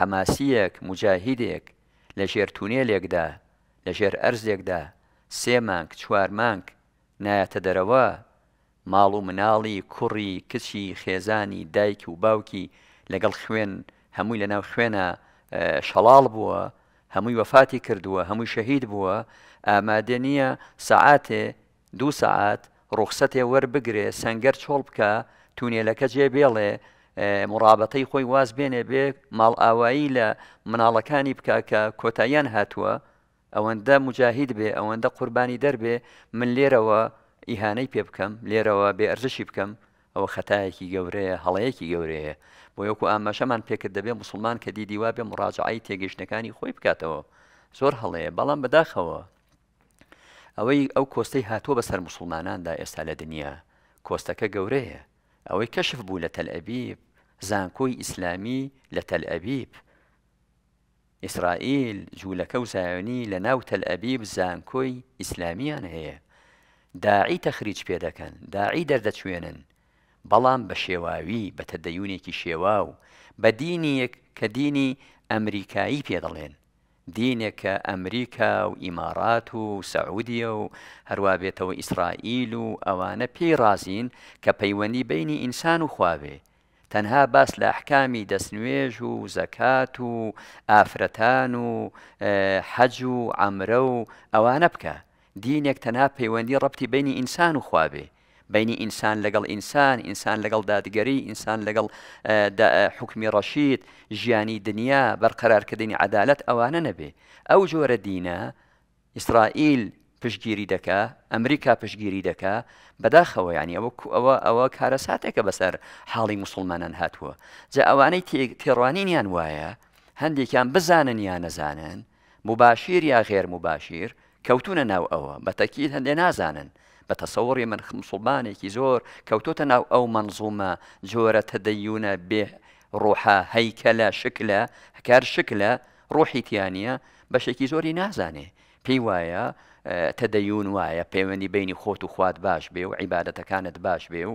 حەماسیەک مجاهیدێک لە ژێر تونێلێکدا لە ژێر ئەرزێکدا سێ مانگ چوار مانگ نایەتە دەرەوە ماڵ و مناڵی کوڕی کچی خێزانی دایک و باوکی لەگەڵ خوێن هەمووی لە ناو خوێنە شەڵال بووە هەمووی وەفاتی کردووە هەمووی شەهید بووە ئامادە نییە سەعاتێ دوو سەعات ڕوخسەتێ وەربگرێ سەنگەر چۆڵ بکە تونێلەکە جێ بێڵێ مڕابەتەی خۆی واز بێنێ بێ ماڵ ئاوایی لە مناڵەکانی بکاکە کۆتاییان هاتووە ئەوەندە مجاهید بێ ئەوەندە قوربانی دەربێ من لێرەوە ئیهانەی پێ بکەم لێرەوە بێ ئەرزشی بکەم ئەوە خەتایەکی گەورەیە هەڵەیەکی گەورەیە بۆ یەکو ئاماشەمان پێکرد دەبێ مسلمان کە دی دیوا بێ مڕاجعی تێگەشتەکانی خۆی بکاتەوە زۆر هەڵەیە بەڵام بەداخەوە ئەوەی ئەو کۆستەی هاتووە بەسەر مسلماناندا ئێستا لە دنیا کۆستەکە گەورەیە ئەوەی کەشف بوو لە تەلئبیب زانکۆی ئیسلامی لە تەلئبیب ئیسرائیل جوولەکە و زایانی لە ناو تەلئبیب زانکۆی ئیسلامیان هەیە داعی تەخریج پێ دەکەن داعی دەردەچێنن بەڵام بە شێواوی بە تەدەیونێکی شێوا و بە دینیەک کە دینی ئەمریکایی پێدەڵێن دینێکە ئەمریکا و ئیمارات و سعودیە و هەروە بێتەوە ئیسرائیل و ئەوانە پێی رازین کە پەیوەندی بینی ئینسان و خواابێ تەنها باس لە ئەحکامی دەستنوێژ و زەکات و ئافرەتان و حەج و ئەمرە و ئەوانە بکە دینێک تەنها پەیوەندی ڕەتی بینی ئینسان و خواابێ بینی ئینسان لەگەڵ ئینسان ئینسان لەگەڵ دادگەری ئینسان لەگەڵ حکمی ڕەشید ژیانی دنیا بەرقەرارکردنی عدالت ئەوانە نەبێ ئەو جۆرە دینە ئیسرائیل پشگیری دەکا ئەمریکا پشگیری دەکا بەداخەوە ینی ئەوە ئەوە ئەوە کارە ساتێکە بەسەر حاڵی مسلمانان هاتووە جە ئەوانەی تێڕوانینیان وایە هەندێکیان بزانن یان نەزانن مباشیر یا غێر مباشیر کەوتونە ناو ئەوە بەتەکیل هەندێ نازانن بە تەسەوەڕی من مسلمانێکی زۆر کەوتۆتە ناو ئەو منزومە جۆرە تەدەیونە بێ ڕۆحە هەیکەلە شکلە هەکار شکلە ڕۆحی تیانە بەشێکی زۆری نازانێ پێی وایە تەدەیون وایە پەیوەندی بینی خۆت و خوات باش بێ و عیباەتەکانت باش بێ و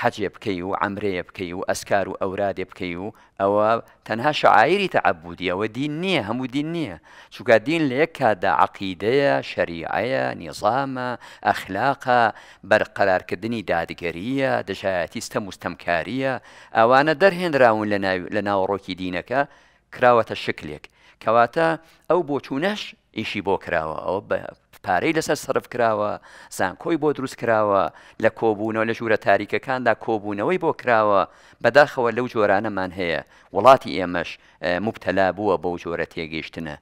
حەجێ بکەی و ئەمرەیە بکەی و ئەسکار و ئەورادێ بکەی و ئەوە تەنها شعاعری تەعبودیەوە دین نییە هەموو دین نییە چووکە دین لە یەک کادا عقیدەیە شەریعەیە نیزامە ئەخلاقە بەرقەرارکردنی دادگەریە دەشایەتی ستە مستەمکاریە ئەوانە دەرهێنراون لە ناوەڕۆکی دینەکە کراوەتە شکلێک کەواتە ئەو بۆ چوونەش ئیشی بۆ کراوە ئەوە پارەی لەسەر سرف کراوە زانکۆی بۆ دروست کراوە لە کۆبوونەوە لە ژوورە تاریکەکاندا کۆبوونەوەی بۆ کراوە بەداخەوە لەو جۆرانەمان هەیە وڵاتی ئێمەش مبتەلا بووە بەو جۆرە تێگەیشتنە.